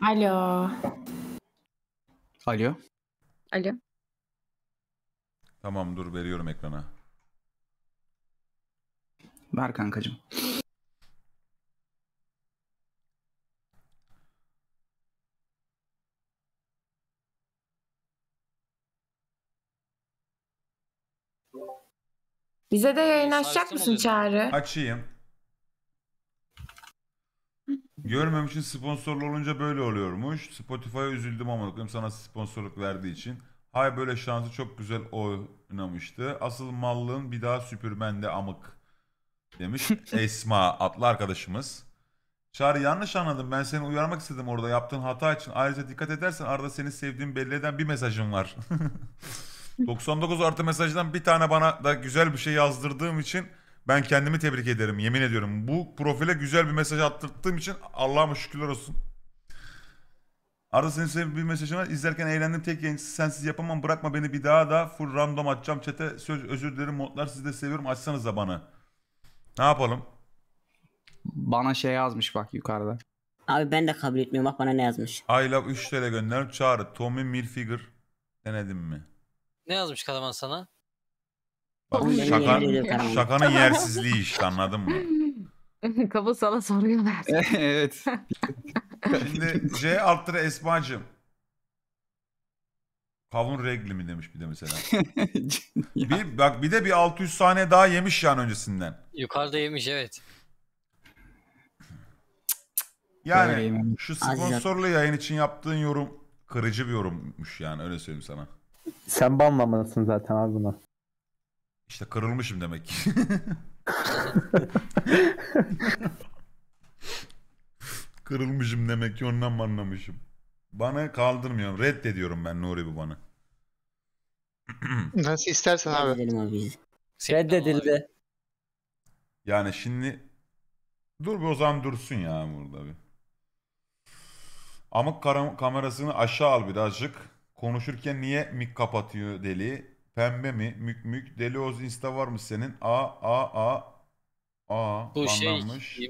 Alo. Alo. Alo. Tamam dur veriyorum ekrana. Ver kankacığım. Bize de yayın açacak mısın Çağrı? Açayım. Görmemişin sponsorlu olunca böyle oluyormuş. Spotify'a üzüldüm ama bakayım sana sponsorluk verdiği için. Hay böyle şansı çok güzel oynamıştı. Asıl mallığın bir daha süpürmende amık demiş Esma adlı arkadaşımız. Çağrı yanlış anladım. Ben seni uyarmak istedim orada yaptığın hata için. Ayrıca dikkat edersen arada seni sevdiğim belli eden bir mesajım var. 99 artı mesajdan bir tane bana da güzel bir şey yazdırdığım için ben kendimi tebrik ederim yemin ediyorum. Bu profile güzel bir mesaj attırttığım için Allah'ıma şükürler olsun. Arda senin size bir mesajın var. İzlerken eğlendim tek yayıncısı sensiz yapamam bırakma beni bir daha da full random atacağım çete. Söz, özür dilerim modlar sizi de seviyorum açsanız da bana. Ne yapalım? Bana şey yazmış bak yukarıda. Abi ben de kabul etmiyorum bak bana ne yazmış. I love 3 TL gönder çağrı. Tommy Milfiger denedim mi? Ne yazmış Karaman sana? Bak şaka, şakanın yersizliği işte anladın mı? Kabul sana soruyorlar. evet. Şimdi C altları Esma'cığım. Kavun regli mi demiş bir de mesela. bir, bak bir de bir 600 saniye daha yemiş yani öncesinden. Yukarıda yemiş evet. Yani şu sponsorlu yayın için yaptığın yorum kırıcı bir yorummuş yani öyle söyleyeyim sana. Sen banlamalısın zaten abi buna. İşte kırılmışım demek kırılmışım demek ki ondan mı anlamışım? Bana kaldırmıyorum. Reddediyorum ben Nuri bu bana. Nasıl istersen abi. Reddedelim abi. Şey, Reddedildi. Yani şimdi dur bir o zaman dursun ya burada bir. Ama kamerasını aşağı al birazcık. Konuşurken niye mik kapatıyor deli? Pembe mi? Mük mük. Deli Oz Insta var mı senin? A A A A Bu şey banlanmış. şey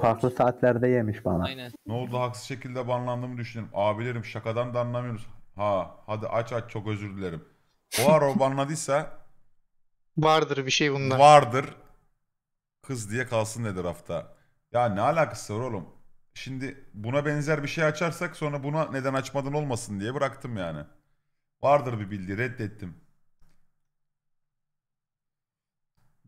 Farklı saatlerde yemiş bana. Aynen. Ne oldu haksız şekilde banlandığımı düşünüyorum. Abilerim şakadan da anlamıyoruz. Ha hadi aç aç çok özür dilerim. O ara o banladıysa Vardır bir şey bunda vardır. Kız diye kalsın dedi rafta. Ya ne alakası var oğlum? Şimdi buna benzer bir şey açarsak sonra buna neden açmadın olmasın diye bıraktım yani. Vardır bir bildi reddettim.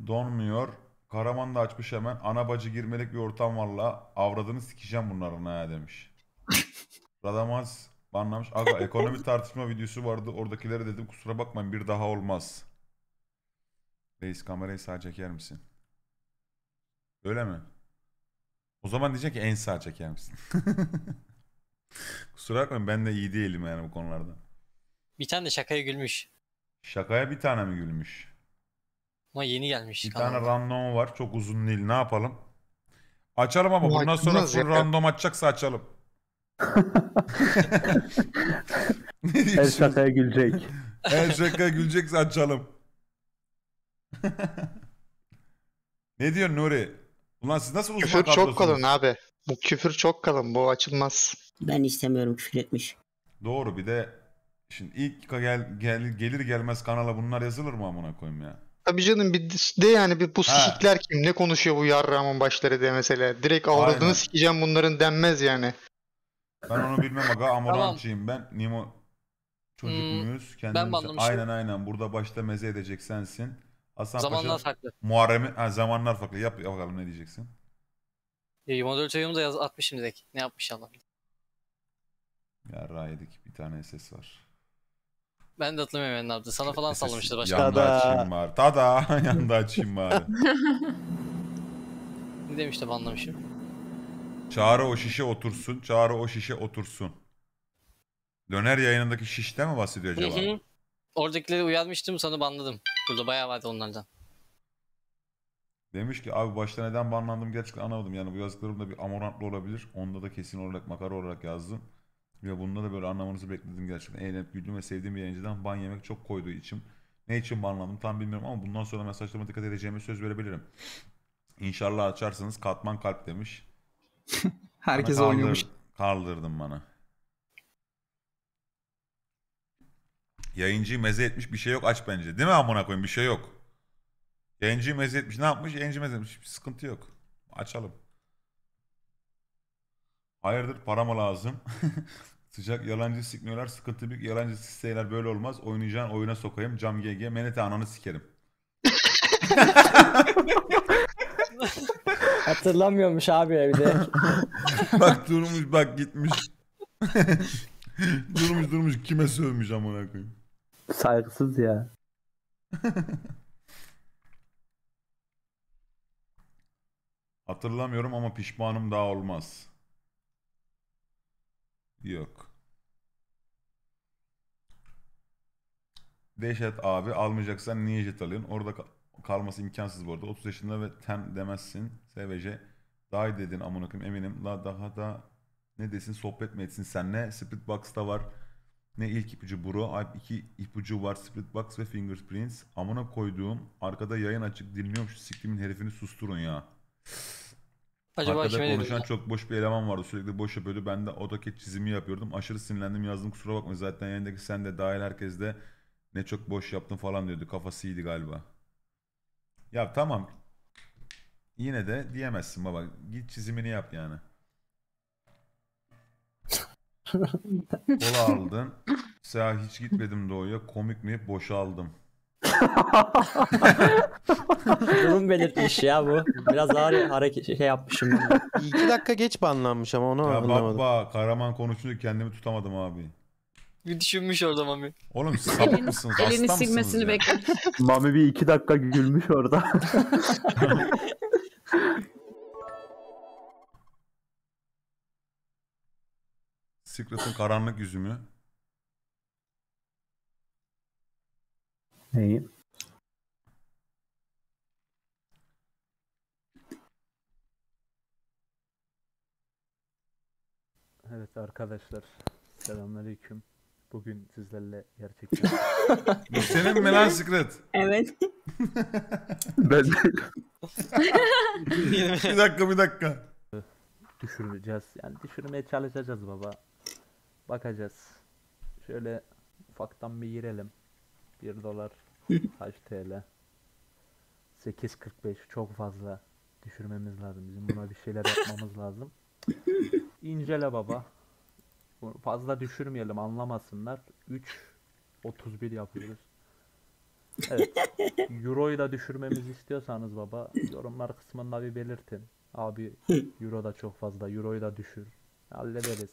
Donmuyor. Karaman da açmış hemen. Ana bacı girmelik bir ortam var la. Avradını sikeceğim bunların ha demiş. Radamaz banlamış. Aga ekonomi tartışma videosu vardı. Oradakilere dedim kusura bakmayın bir daha olmaz. Reis kamerayı sağ çeker misin? Öyle mi? O zaman diyecek ki en sağ çeker misin? kusura bakmayın ben de iyi değilim yani bu konularda. Bir tane de şakaya gülmüş. Şakaya bir tane mi gülmüş? Ama yeni gelmiş. Bir tane random var. Çok uzun değil. Ne yapalım? Açalım ama bundan sonra full random açacaksa açalım. ne Her diyorsun? şakaya gülecek. Her şaka gülecekse açalım. ne diyorsun Nuri? Ulan siz nasıl uzman Küfür çok kalın abi. Bu küfür çok kalın. Bu açılmaz. Ben istemiyorum küfür etmiş. Doğru bir de şimdi ilk gel, gel- gelir gelmez kanala bunlar yazılır mı amına koyayım ya? Tabii canım bir de yani bir bu ha. kim ne konuşuyor bu yarramın başları de mesela. Direkt avradını sikeceğim bunların denmez yani. Ben onu bilmem aga Amorantçıyım tamam. ben. Nimo çocuk hmm, muyuz? Kendimiz... Ben aynen aynen burada başta meze edecek sensin. Hasan zamanlar Paşa, farklı. Muharrem'i ha, zamanlar farklı. Yap, yap bakalım ne diyeceksin. Ya, model çayımı da yaz, atmış şimdilik. Ne yapmış Allah. Yarra yedik. Bir tane ses var. Ben de hatırlamıyorum yani ne yaptı. Sana falan sallamıştı başka. Yanda Tada. açayım var. Tada. Yanda açayım var. Ne demiştim anlamışım. Çağrı o şişe otursun. Çağrı o şişe otursun. Döner yayınındaki şişte mi bahsediyor acaba? Oradakileri uyarmıştım sana banladım. Burada bayağı vardı onlardan. Demiş ki abi başta neden banlandım gerçekten anlamadım. Yani bu yazdıklarımda bir amorantlı olabilir. Onda da kesin olarak makara olarak yazdım. Ya bunda da böyle anlamanızı bekledim gerçekten. Eğlenip güldüm ve sevdiğim bir yayıncıdan ban yemek çok koyduğu için. Ne için banlandım tam bilmiyorum ama bundan sonra mesajlarıma dikkat edeceğimi söz verebilirim. İnşallah açarsanız katman kalp demiş. Herkes kaldır, oynuyormuş. Kaldırdım bana. Yayıncıyı meze etmiş bir şey yok aç bence. Değil mi amına koyayım bir şey yok. Yayıncıyı meze etmiş ne yapmış? Yayıncıyı meze etmiş bir sıkıntı yok. Açalım. Hayırdır parama lazım. Sıcak yalancı sikmiyorlar. Sıkıntı büyük. Yalancı sikseler böyle olmaz. Oynayacağın oyuna sokayım. Cam GG. Menete ananı sikerim. Hatırlamıyormuş abi evde. bak durmuş bak gitmiş. durmuş durmuş kime sövmüş amına koyayım. Saygısız ya. Hatırlamıyorum ama pişmanım daha olmaz. Yok. Dehşet abi almayacaksan niye jet alıyorsun? Orada kal kalması imkansız bu arada. 30 yaşında ve ten demezsin. SVC. Daha iyi dedin amına koyayım eminim. La daha da ne desin sohbet mi etsin senle. Splitbox'ta var. Ne ilk ipucu bro. Alp iki ipucu var. Splitbox ve Fingerprints. Amına koyduğum arkada yayın açık dinliyorum şu siktimin herifini susturun ya. Acaba Arkada konuşan dedim? çok boş bir eleman vardı. Sürekli boş yapıyordu. Ben de AutoCAD çizimi yapıyordum. Aşırı sinirlendim yazdım kusura bakma. Zaten yanındaki sen de dahil herkes de ne çok boş yaptın falan diyordu. Kafasıydı galiba. Ya tamam. Yine de diyemezsin baba. Git çizimini yap yani. Kola aldın. Mesela hiç gitmedim doğuya. Komik mi? Boşaldım. Durum belirtmiş ya bu. Biraz ağır hareket şey yapmışım. İki dakika geç banlanmış ama onu ya anlamadım. Bak bak Karaman konusunda kendimi tutamadım abi. Bir düşünmüş orada Mami. Oğlum sapık mısınız? Elini Hasta silmesini beklemiş. Mami bir iki dakika gülmüş orada. Secret'ın karanlık yüzümü. İyi. Evet arkadaşlar. Selamünaleyküm. Bugün sizlerle gerçekten Senin mi lan Secret? Evet. Ben bir dakika bir dakika. düşüreceğiz. Yani düşürmeye çalışacağız baba. Bakacağız. Şöyle ufaktan bir girelim. 1 dolar kaç TL? 8.45 çok fazla düşürmemiz lazım. Bizim buna bir şeyler yapmamız lazım. İncele baba. Fazla düşürmeyelim anlamasınlar. 3.31 yapıyoruz. Evet. Euro'yu da düşürmemizi istiyorsanız baba yorumlar kısmında bir belirtin. Abi Euro da çok fazla. Euro'yu da düşür. Hallederiz.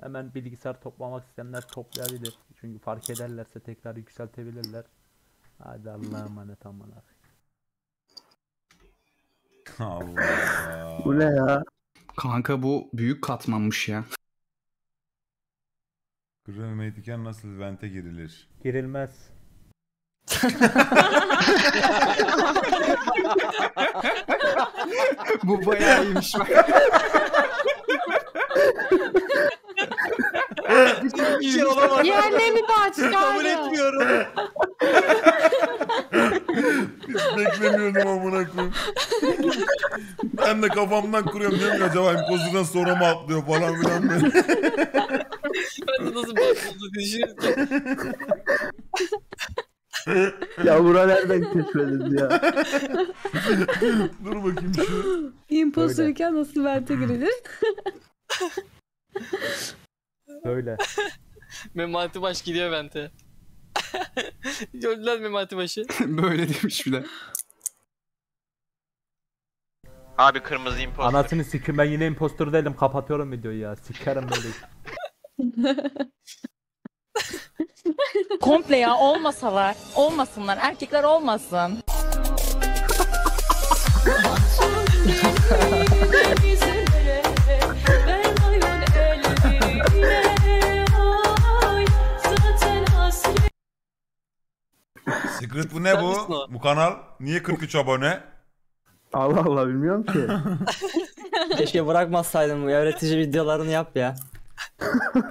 Hemen bilgisayar toplamak isteyenler toplayabilir. Çünkü fark ederlerse tekrar yükseltebilirler. Hadi Allah'a emanet amına. Allah. Bu ne ya? Kanka bu büyük katmanmış ya. Kırılmayı nasıl vente girilir? Girilmez. bu bayağı iyiymiş bak. bir şey olamaz. Diğerlerini de aç Kabul etmiyorum. Hiç beklemiyordum amına koyayım. ben de kafamdan kuruyorum diyorum ki acaba imposter'dan sonra mı atlıyor falan filan böyle. ben de nasıl bakıldı düşünüyorum. ya bura nereden keşfedildi ya? Dur bakayım şu. İmposter iken nasıl verte girilir? Böyle. Memati baş gidiyor bente. Gördüler Memati başı. Böyle demiş bile. Abi kırmızı impostor. Anasını sikim ben yine impostor değilim kapatıyorum videoyu ya. Sikerim böyle. Komple ya olmasalar, olmasınlar. Erkekler olmasın. Secret bu ne bu? Bu kanal niye 43 abone? Allah Allah bilmiyorum ki. Keşke bırakmasaydım bu öğretici videolarını yap ya.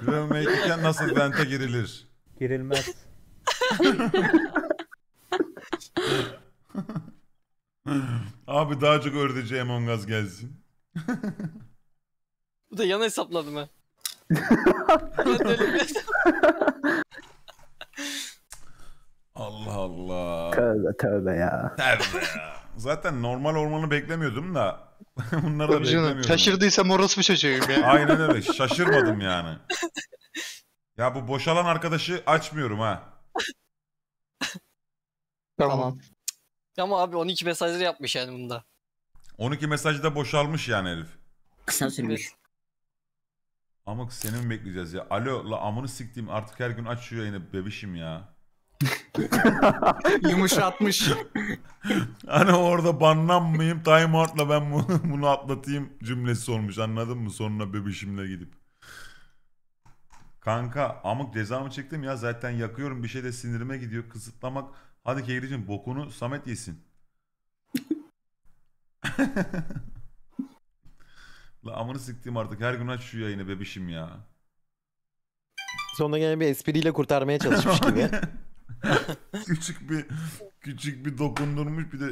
Remake'ken nasıl vente girilir? Girilmez. Abi daha çok ördeci Among Us gelsin. bu da yana hesapladı mı? Allah Allah. Tövbe tövbe ya. Tövbe ya. Zaten normal ormanı beklemiyordum da. Bunları da canım, beklemiyordum. şaşırdıysam orospu çocuğuyum ya. Aynen öyle. Şaşırmadım yani. Ya bu boşalan arkadaşı açmıyorum ha. tamam. Ama abi 12 mesajları yapmış yani bunda. 12 da boşalmış yani herif. Kısa sürmüş. Amık seni mi bekleyeceğiz ya? Alo la amını siktiğim artık her gün aç şu yayını bebişim ya. Yumuşatmış. hani orada banlanmayayım Out'la ben bunu, bunu atlatayım cümlesi olmuş anladın mı? Sonuna bebişimle gidip. Kanka amık cezamı çektim ya zaten yakıyorum bir şey de sinirime gidiyor kısıtlamak. Hadi Kehricim bokunu Samet yesin. La amını siktiğim artık her gün aç şu yayını bebişim ya. Sonunda gelen bir espriyle kurtarmaya çalışmış gibi. küçük bir küçük bir dokundurmuş bir de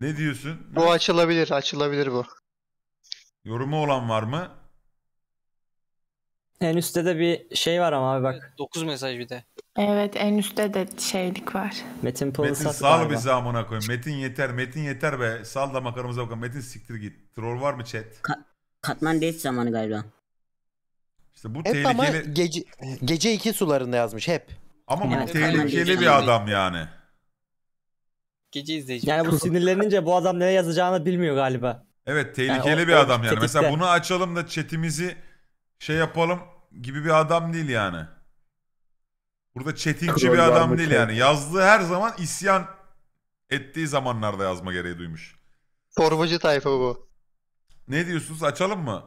Ne diyorsun? Bu açılabilir, açılabilir bu. Yorumu olan var mı? En üstte de bir şey var ama abi bak. 9 mesaj bir de. Evet en üstte de şeylik var. Metin Pılı Metin sal bizi amına koyayım. Metin yeter, Metin yeter be. Sal da makaramıza bakalım. Metin siktir git. Troll var mı chat? Ka- Katman date zamanı galiba. İşte bu hep tehlikeli... ama gece, gece iki sularında yazmış hep. Ama bu yani, tehlikeli bir adam yani. Gece izleyici. Yani bu sinirlenince bu adam ne yazacağını bilmiyor galiba. Evet tehlikeli yani o, bir o, adam yani. Mesela bunu açalım da chatimizi şey yapalım gibi bir adam değil yani. Burada çetinci bir adam değil yani. Yazdığı her zaman isyan ettiği zamanlarda yazma gereği duymuş. Torbacı tayfa bu. Ne diyorsunuz açalım mı?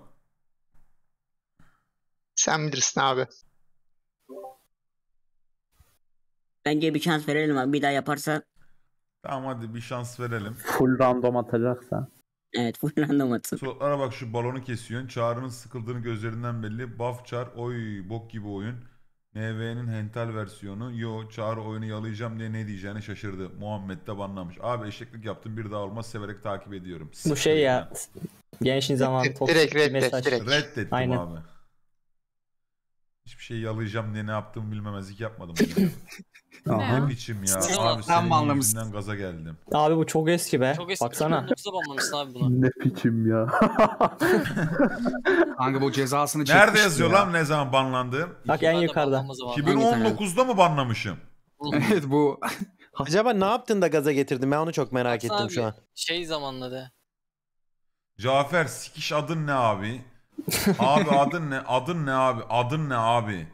Sen bilirsin abi. Bence bir şans verelim abi. Bir daha yaparsa Tamam hadi bir şans verelim. Full random atacaksa. Evet full random atın. Slotlara bak şu balonu kesiyorsun. Çağrı'nın sıkıldığını gözlerinden belli. Buff çar oy bok gibi oyun. NV'nin hental versiyonu. Yo Çağrı oyunu yalayacağım diye ne diyeceğini şaşırdı. Muhammed de banlamış. Abi eşeklik yaptım bir daha olmaz severek takip ediyorum. Bu şey ya. gençin zaman top direkt mesaj. Direkt. Reddettim Aynen. abi. Hiçbir şey yalayacağım ne ne yaptığımı bilmemezlik yapmadım. ne biçim ya. Abi senin yüzünden gaza geldim. Abi bu çok eski be. Çok eski. Baksana. abi buna. Ne biçim ya. Kanka bu cezasını çekmiş. Nerede yazıyor ya. lan ne zaman banlandığım? Bak en yukarıda. 2019'da mı banlamışım? evet bu. Acaba ne yaptın da gaza getirdin? Ben onu çok merak Baksana ettim abi, şu an. Şey zamanladı. Cafer sikiş adın ne abi? Abi adın ne? Adın ne abi? Adın ne abi?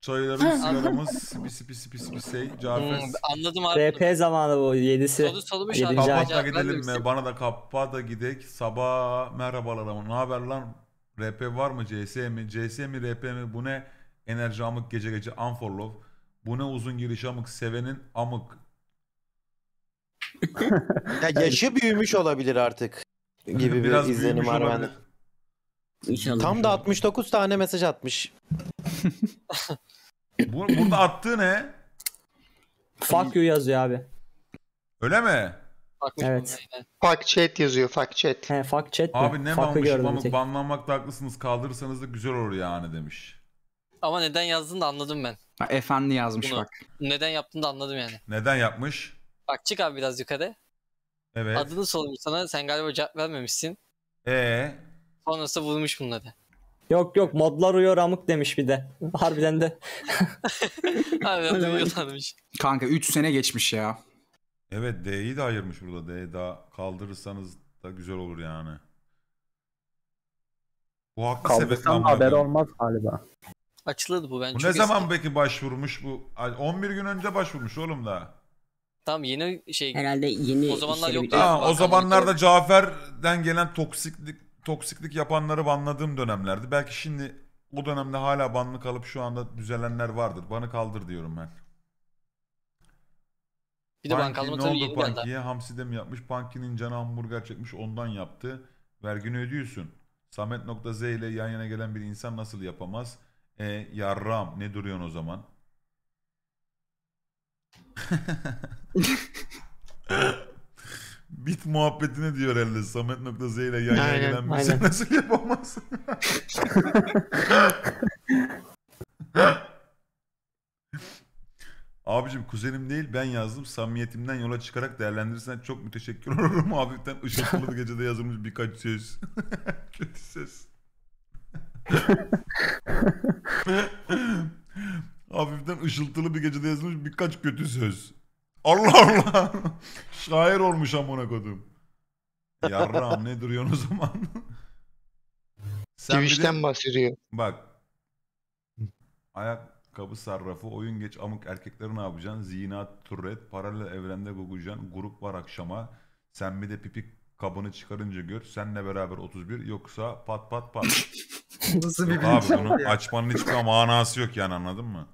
Çaylarımız, sigaramız, pisi pisi pisi şey. cafes. Hmm, anladım abi. RP zamanı bu yedisi. Solu solumu bir Yedinci Kapat gidelim mi? Bana da kapa da gidek. Sabah merhabalar ama ne haber lan? RP var mı? CS mi? CS mi? RP mi? Bu ne? Enerji amık gece gece unfollow. Bu ne uzun giriş amık? Sevenin amık. ya yaşı büyümüş olabilir artık gibi bir izlenim var bende. İnşallah. Tam da 69 tane mesaj atmış. burada attığı ne? Fuck you yazıyor abi. Öyle mi? Evet. bunlara Fuck chat yazıyor fuck chat. He fuck chat Abi ne Fuck'ı banmış gördüm bir haklısınız kaldırırsanız da güzel olur yani demiş. Ama neden yazdın da anladım ben. Ha, efendi yazmış Bunu. bak. Neden yaptın da anladım yani. Neden yapmış? Bak çık abi biraz yukarı. Evet. Adını sormuş sana. Sen galiba cevap vermemişsin. Ee, Sonrası vurmuş bunları. Yok yok modlar uyuyor amık demiş bir de. Harbiden de. Abi de uyuyorlarmış. Kanka 3 sene geçmiş ya. Evet D'yi de ayırmış burada. D'yi daha kaldırırsanız da güzel olur yani. Bu haklı Kaldırsam haber olmaz galiba. Açıldı bu ben. Bu ne zaman eski. peki başvurmuş bu? 11 gün önce başvurmuş oğlum da. Tam yeni şey. Herhalde yeni. O zamanlar yoktu. Tamam, o zamanlarda Cafer'den gelen toksiklik toksiklik yapanları banladığım dönemlerdi. Belki şimdi o dönemde hala banlı kalıp şu anda düzelenler vardır. Banı kaldır diyorum ben. Bir de bank almak ne oldu Punky'ye? Hamsi mi yapmış? Punky'nin canı hamburger çekmiş ondan yaptı. Vergini ödüyorsun. Samet.z ile yan yana gelen bir insan nasıl yapamaz? E yarram ne duruyorsun o zaman? bit muhabbetini diyor herhalde Samet nokta Z ile yan yana gelen bir sen nasıl yapamaz? Abicim kuzenim değil ben yazdım samiyetimden yola çıkarak değerlendirirsen çok müteşekkir olurum. Hafiften ışıltılı gecede yazılmış birkaç söz. Kötü söz. Hafiften ışıltılı bir gecede yazılmış birkaç kötü söz. Allah Allah. Şair olmuş amına kodum. Yarram ne duruyorsun o zaman? Sen Twitch'ten bahsediyor. Bak. Ayakkabı sarrafı, oyun geç amık erkekleri ne yapacaksın? Zina, turret, paralel evrende gugucan, grup var akşama. Sen bir de pipik kabını çıkarınca gör. Senle beraber 31 yoksa pat pat pat. Nasıl bir abi bunu açmanın hiçbir manası yok yani anladın mı?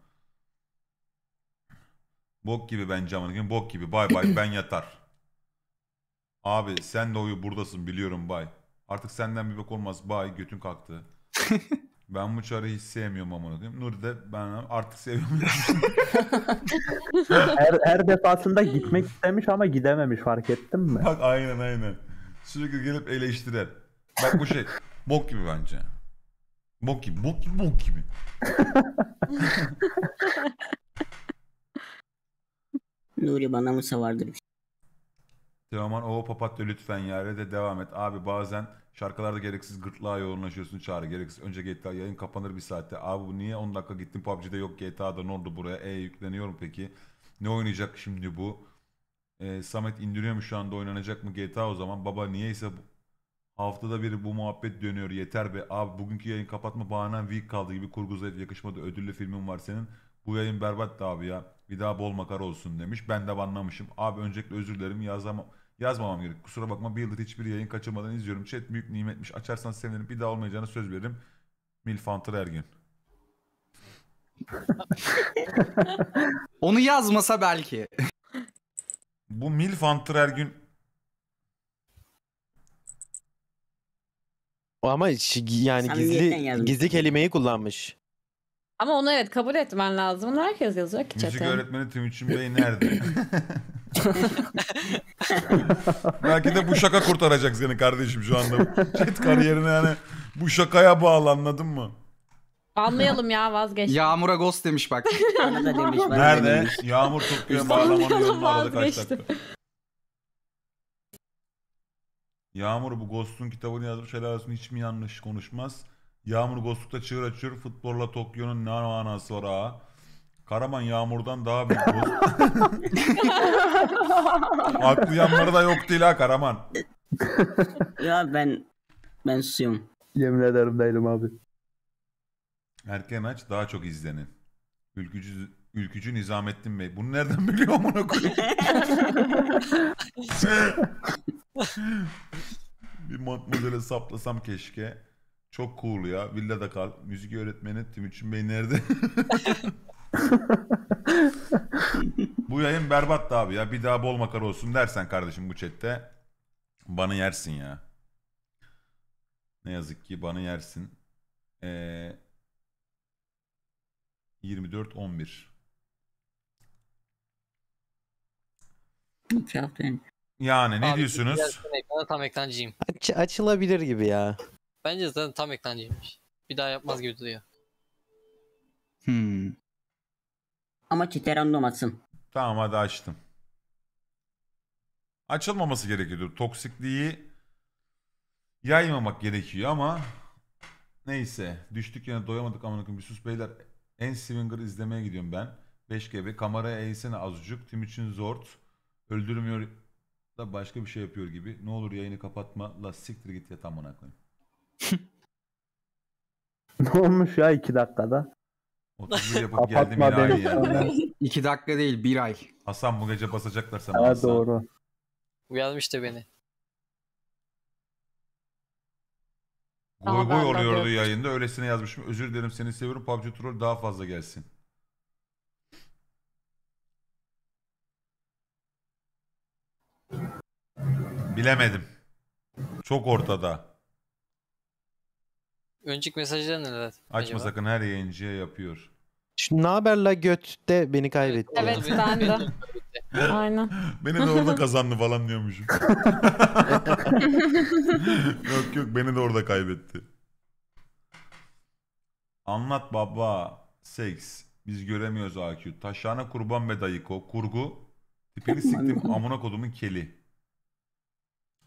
Bok gibi ben camını bok gibi bay bay ben yatar. Abi sen de oyu buradasın biliyorum bay. Artık senden bir bok olmaz bay götün kalktı. ben bu çarı hiç sevmiyorum amına koyayım. Nuri de ben artık seviyorum. her, her defasında gitmek istemiş ama gidememiş fark ettin mi? Bak aynen aynen. Sürekli gelip eleştirer. Bak bu şey bok gibi bence. Bok gibi bok gibi bok gibi. Nuri bana mı savardırmış? Teoman o papatya lütfen yare de devam et. Abi bazen şarkılarda gereksiz gırtlağa yoğunlaşıyorsun çağrı. Gereksiz önce GTA yayın kapanır bir saatte. Abi bu niye 10 dakika gittin PUBG'de yok GTA'da ne oldu buraya? E yükleniyorum peki. Ne oynayacak şimdi bu? E, Samet indiriyor mu şu anda oynanacak mı GTA o zaman? Baba niyeyse bu... haftada bir bu muhabbet dönüyor yeter be. Abi bugünkü yayın kapatma bahanen week kaldı gibi kurgu zayıf yakışmadı. Ödüllü filmin var senin. Bu yayın berbattı abi ya. Bir daha bol makara olsun demiş. Ben de banlamışım. Abi öncelikle özür dilerim yazamam. Yazmamam gerek. Kusura bakma bir yıldır hiçbir yayın kaçırmadan izliyorum. Chat büyük nimetmiş. Açarsan sevinirim. Bir daha olmayacağına söz veririm. Milfantır Ergün. Onu yazmasa belki. Bu Milfantır Ergün Ama yani gizli gizli kelimeyi kullanmış. Ama onu evet kabul etmen lazım. Onu herkes yazacak ki Müzik öğretmeni Timuçin Bey nerede? Belki de bu şaka kurtaracak seni kardeşim şu anda. Chat kariyerine yani bu şakaya bağlı anladın mı? Anlayalım ya vazgeç. Yağmur'a ghost demiş bak. demiş. Nerede? demiş. Yağmur tutuyor bağlamanı yorumlarda arada kaç dakika. Yağmur bu Ghost'un kitabını yazmış helal olsun hiç mi yanlış konuşmaz? Yağmur Ghost'lukta çığır açıyor. Futbolla Tokyo'nun ne anası var ha? Karaman Yağmur'dan daha büyük Ghost. Aklı yanları da yok değil ha Karaman. Ya ben ben susuyorum. Yemin ederim değilim abi. Erken aç daha çok izlenin. Ülkücü Ülkücü Nizamettin Bey. Bunu nereden biliyor amına koyayım? bir mod modeli saplasam keşke. Çok cool ya. Villada kal. Müzik öğretmeni Timuçin Bey nerede? bu yayın berbat da abi ya. Bir daha bol makar olsun dersen kardeşim bu chatte. Bana yersin ya. Ne yazık ki bana yersin. Ee, 24-11. Şey yani ne Abi, diyorsunuz? Tam ekrancıyım. Aç, açılabilir gibi ya. Bence zaten tam eklancıymış. Bir daha yapmaz gibi duruyor. Hmm. Ama çite random atsın. Tamam hadi açtım. Açılmaması gerekiyordu. Toksikliği yaymamak gerekiyor ama neyse. Düştük yine doyamadık Ama koyayım. Bir sus beyler. En Swinger izlemeye gidiyorum ben. 5 GB. Kameraya eğsene azıcık. Tim için zort. Öldürmüyor da başka bir şey yapıyor gibi. Ne olur yayını kapatma. La siktir git yat amına koyayım. ne olmuş ya iki dakikada? Otuzlu yapıp geldim beni. ya. İki dakika değil bir ay. Hasan bu gece basacaklar sana. Ha, Hasan. doğru. Uyanmıştı beni. Boy Ama boy ben de oluyordu yayında. Öylesine yazmışım. Özür dilerim seni seviyorum. PUBG Troll daha fazla gelsin. Bilemedim. Çok ortada önceki mesajlar neler? Açma acaba? sakın her yayıncıya yapıyor. Şu göt de beni kaybetti. Evet yani. ben de. Aynen. Beni de orada kazandı falan diyormuşum. yok yok beni de orada kaybetti. Anlat baba. Seks. Biz göremiyoruz AQ. Taşlarına kurban be dayıko. Kurgu. Tipini siktim amına kodumun keli.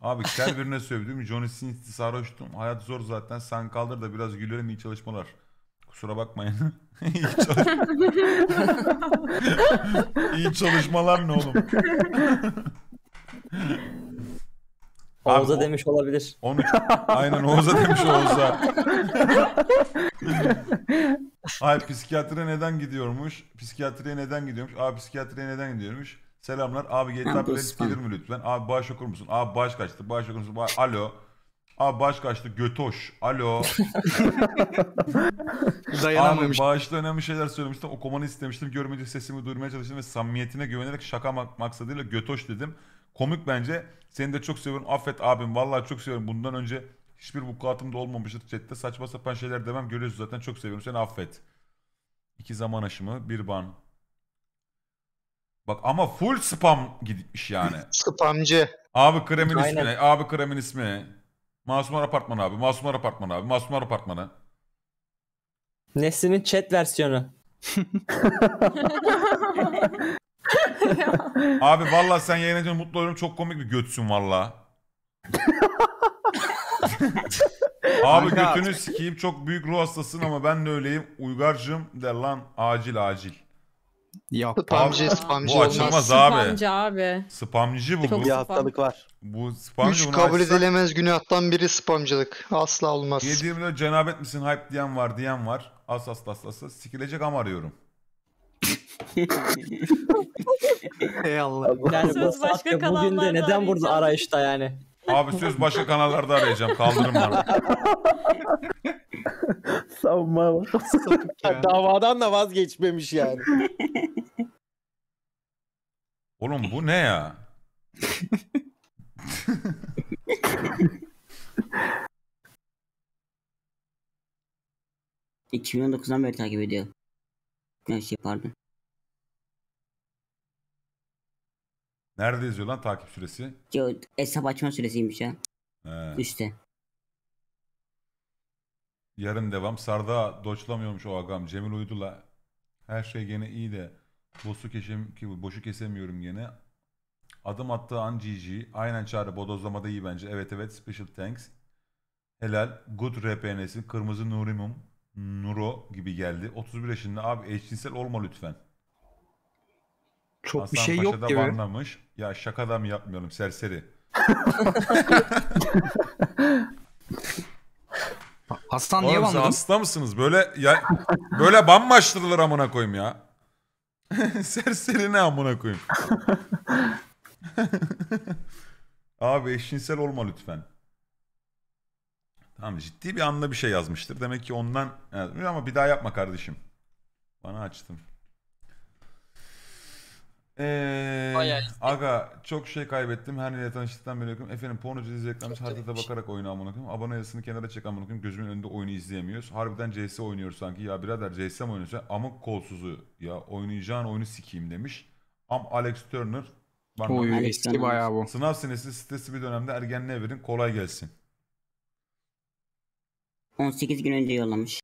Abi her birine sövdüm. Johnny Sins'ti sarhoştum. Hayat zor zaten. Sen kaldır da biraz gülerim iyi çalışmalar. Kusura bakmayın. İyi çalış iyi çalışmalar ne oğlum? Abi, Oğuz'a demiş olabilir. 13. Aynen Oğuz'a demiş Oğuz'a. Ay psikiyatre neden gidiyormuş? Psikiyatriye neden gidiyormuş? Abi psikiyatriye neden gidiyormuş? Selamlar. Abi GTA playlist gelir mi lütfen? Abi bağış okur musun? Abi bağış kaçtı. Bağış okur musun? Bağış... Alo. Abi bağış kaçtı. Götoş. Alo. Abi bağışta önemli şeyler söylemiştim. O komanı istemiştim. Görmeyince sesimi duyurmaya çalıştım ve samimiyetine güvenerek şaka maksadıyla götoş dedim. Komik bence. Seni de çok seviyorum. Affet abim. Vallahi çok seviyorum. Bundan önce hiçbir vukuatım da olmamıştı chatte. Saçma sapan şeyler demem. Görüyorsun zaten çok seviyorum. Seni affet. İki zaman aşımı. Bir ban. Bak ama full spam gitmiş yani. Spamcı. Abi kremin Aynen. ismi ne? Abi kremin ismi. Masumlar Apartmanı abi. Masumlar Apartmanı abi. Masumlar Apartmanı. Nesli'nin chat versiyonu. abi valla sen yayın mutlu olurum Çok komik bir götsün valla. abi götünü sikeyim. Çok büyük ruh hastasın ama ben de öyleyim. Uygar'cığım der lan. Acil acil. Yok. Spamcı, spamcı bu olmaz. açılmaz abi. Spamcı abi. Spamcı bu. Çok bir hastalık var. Bu spamcı Üç bunu kabul açsa... edilemez günahtan biri spamcılık. Asla olmaz. 724 cenabet misin hype diyen var diyen var. As as as as. as. Sikilecek ama arıyorum. Ey Allah. Yani bu saatte Bugün de neden burada arayışta yani? Abi söz başka kanallarda arayacağım. Kaldırım bana. Savunma var. Davadan da vazgeçmemiş yani. Oğlum bu ne ya? beri takip ediyor. Ne şey pardon. Nerede yazıyor lan takip süresi? Yo, hesap açma süresiymiş ya. He. Üste. Yarın devam. Sarda doçlamıyormuş o agam. Cemil uydu la. Her şey gene iyi de. Boşu Bosu keşem, boşu kesemiyorum gene. Adım attığı an GG. Aynen çağrı bodozlamada iyi bence. Evet evet special thanks. Helal. Good RPNS'in kırmızı Nurimum. Nuro gibi geldi. 31 yaşında abi eşcinsel olma lütfen. Çok Hasan bir şey Paşa'da yok gibi. banlamış. Ya şaka da mı yapmıyorum serseri. Hasan niye Oğlum banladın? hasta mısınız? Böyle ya böyle bambaştırdılar amına koyayım ya. serseri ne amına koyayım. Abi eşcinsel olma lütfen. Tamam ciddi bir anla bir şey yazmıştır. Demek ki ondan yazmış ama bir daha yapma kardeşim. Bana açtım. Ee, aga çok şey kaybettim. Her neyle tanıştıktan beri yokum. Efendim pornocu dizi reklamcısı haritada bakarak oyunu amına koyayım. Abone kenara çek amına koyayım. Gözümün önünde oyunu izleyemiyoruz. Harbiden CS oynuyoruz sanki. Ya birader CS mi oynuyorsun? Amık kolsuzu. Ya oynayacağın oyunu sikeyim demiş. Am Alex Turner. Bana- Oy eski bayağı bu. Sınav senesi stresli bir dönemde ergenliğe verin. Kolay gelsin. 18 gün önce yollamış.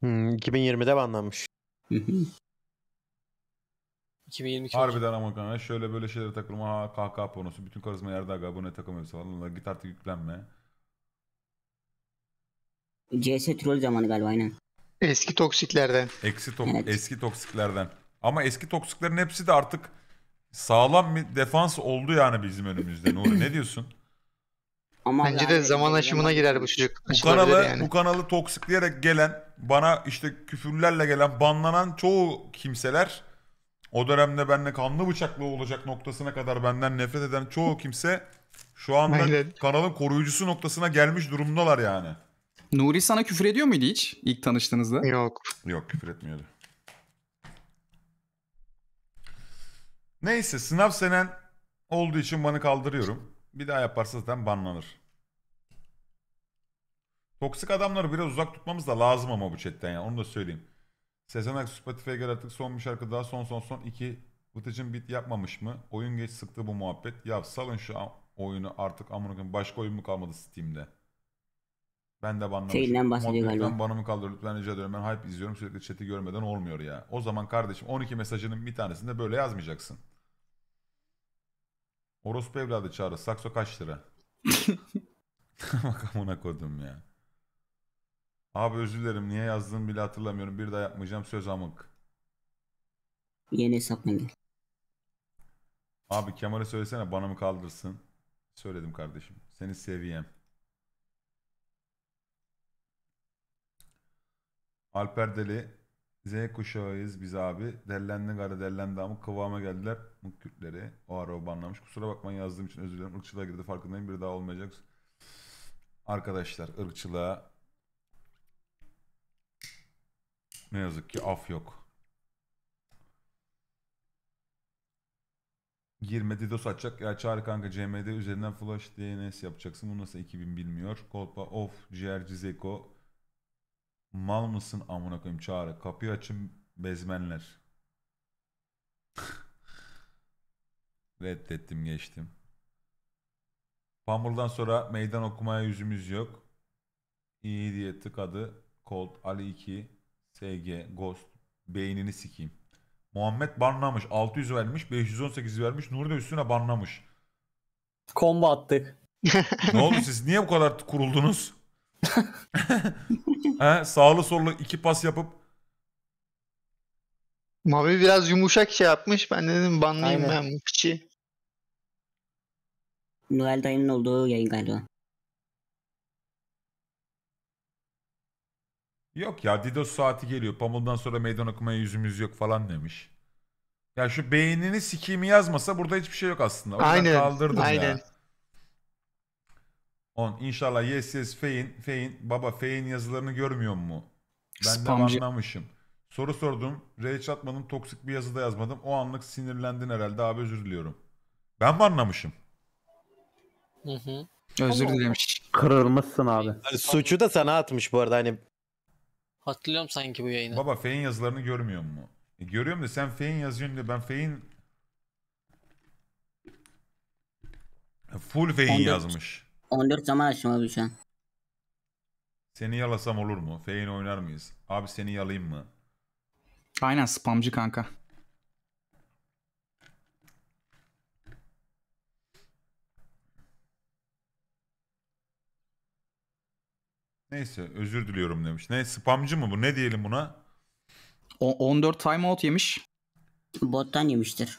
Hmm, 2020'de banlanmış. Hı hı. 2022 Harbiden ama kanka şöyle böyle şeylere takılma ha kahkaha pornosu. Bütün karizma yerde aga abone takamıyorsun falan. Ulan Git artık yüklenme. CS troll zamanı galiba aynen. Eski toksiklerden. Eksi to Evet. eski toksiklerden. Ama eski toksiklerin hepsi de artık sağlam bir defans oldu yani bizim önümüzde. Nuri ne diyorsun? Ama Bence de zaman aşımına girer bu çocuk. Bu kanalı, yani. bu kanalı toksikleyerek gelen, bana işte küfürlerle gelen, banlanan çoğu kimseler o dönemde benle kanlı bıçaklı olacak noktasına kadar benden nefret eden çoğu kimse şu anda kanalın koruyucusu noktasına gelmiş durumdalar yani. Nuri sana küfür ediyor muydu hiç ilk tanıştığınızda? Yok. Yok küfür etmiyordu. Neyse sınav senen olduğu için bana kaldırıyorum. Bir daha yaparsa zaten banlanır. Toksik adamları biraz uzak tutmamız da lazım ama bu chatten yani onu da söyleyeyim. Sezen Aksu Spotify'a göre artık son bir şarkı daha son son son iki Vıtıcın bit yapmamış mı? Oyun geç sıktı bu muhabbet. Ya salın şu oyunu artık amına koyayım. Başka oyun mu kalmadı Steam'de? Ben de banlamışım. Şeyinden bahsediyor Muhabbet, galiba. Banımı kaldır lütfen rica ediyorum. Ben hype izliyorum sürekli chat'i görmeden olmuyor ya. O zaman kardeşim 12 mesajının bir tanesinde böyle yazmayacaksın. Orospu evladı çağrı. Sakso kaç lira? Bak amına koydum ya. Abi özür dilerim niye yazdığımı bile hatırlamıyorum. Bir daha yapmayacağım söz amık. Yeni hesapla gel. Abi Kemal'e söylesene bana mı kaldırsın? Söyledim kardeşim. Seni seviyem. Alper Deli Z kuşağıyız biz abi. Dellendi gara dellendi ama kıvama geldiler. Mükürtleri. O ara o banlamış. Kusura bakmayın yazdığım için özür dilerim. Irkçılığa girdi farkındayım. Bir daha olmayacak. Arkadaşlar ırkçılığa Ne yazık ki af yok. Girmedi dos açacak. Ya çağır kanka CMD üzerinden flash DNS yapacaksın. Bu nasıl ekibin bilmiyor. Kolpa of ciğerci Zeko. Mal mısın amına koyayım çağrı. Kapıyı açın bezmenler. Reddettim geçtim. Pamur'dan sonra meydan okumaya yüzümüz yok. İyi diye tıkadı. Colt Ali 2. SG Ghost beynini sikeyim. Muhammed banlamış. 600 vermiş. 518 vermiş. Nur da üstüne banlamış. Komba attık. ne oldu siz niye bu kadar kuruldunuz? He, sağlı sollu iki pas yapıp Mavi biraz yumuşak şey yapmış. Ben de dedim banlayayım Aynen. ben bu piçi. Noel dayının olduğu yayın galiba. Yok ya Didos saati geliyor. pamuktan sonra meydan okumaya yüzümüz yok falan demiş. Ya şu beynini sikimi yazmasa burada hiçbir şey yok aslında. O aynen. Kaldırdım aynen. ya. On inşallah yes yes Fein Fein. baba Fein yazılarını görmüyor mu? Ben de anlamışım. Soru sordum. Rage atmadım. Toksik bir yazı da yazmadım. O anlık sinirlendin herhalde abi özür diliyorum. Ben mi anlamışım? Hı hı. Özür dilemiş. Kırılmışsın abi. suçu da sana atmış bu arada hani Hatırlıyorum sanki bu yayını. Baba Fey'in yazılarını görmüyor mu? E, görüyorum da sen Fey'in yazıyorsun diye ben Fey'in e, full Fey'in 14. yazmış. 14 zaman açtım abi şu an. Seni yalasam olur mu? Fey'in oynar mıyız? Abi seni yalayayım mı? Aynen spamcı kanka. Neyse özür diliyorum demiş. Ne spamcı mı bu? Ne diyelim buna? O, 14 timeout yemiş. Bottan yemiştir.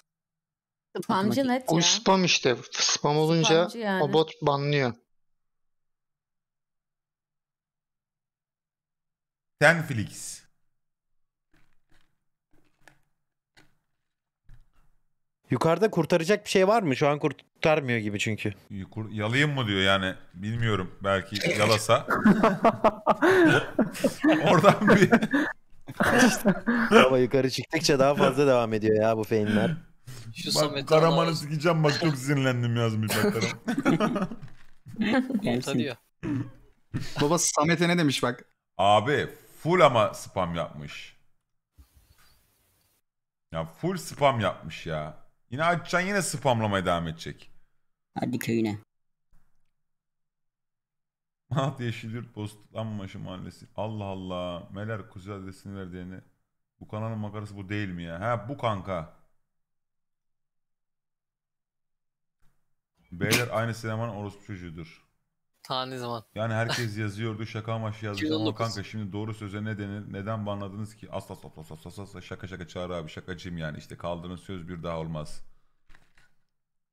Spamcı net ya. O spam işte. Spam olunca yani. o bot banlıyor. Ten Felix. Yukarıda kurtaracak bir şey var mı? Şu an kurtarmıyor gibi çünkü. Yukur, yalayayım mı diyor yani. Bilmiyorum. Belki yalasa. Oradan bir... Ama yukarı çıktıkça daha fazla devam ediyor ya bu feyinler. Şu bak Karaman'ı sikeceğim bak çok sinirlendim yazmış bak Karaman. Baba Samet'e ne demiş bak. Abi full ama spam yapmış. Ya full spam yapmış ya. Yine Açcan yine spamlamaya devam edecek. Hadi köyüne. Manat Yeşilyurt Bostanmaşı Mahallesi. Allah Allah. Meler Kuzey adresini verdiğini. Bu kanalın makarası bu değil mi ya? Ha bu kanka. Beyler aynı sinemanın orospu çocuğudur tane zaman. Yani herkes yazıyordu şaka amaçlı yazıyordu ama kanka şimdi doğru söze ne denir? Neden banladınız ki? Asla asla asla asla asla şaka şaka çağır abi şakacıyım yani işte kaldığınız söz bir daha olmaz.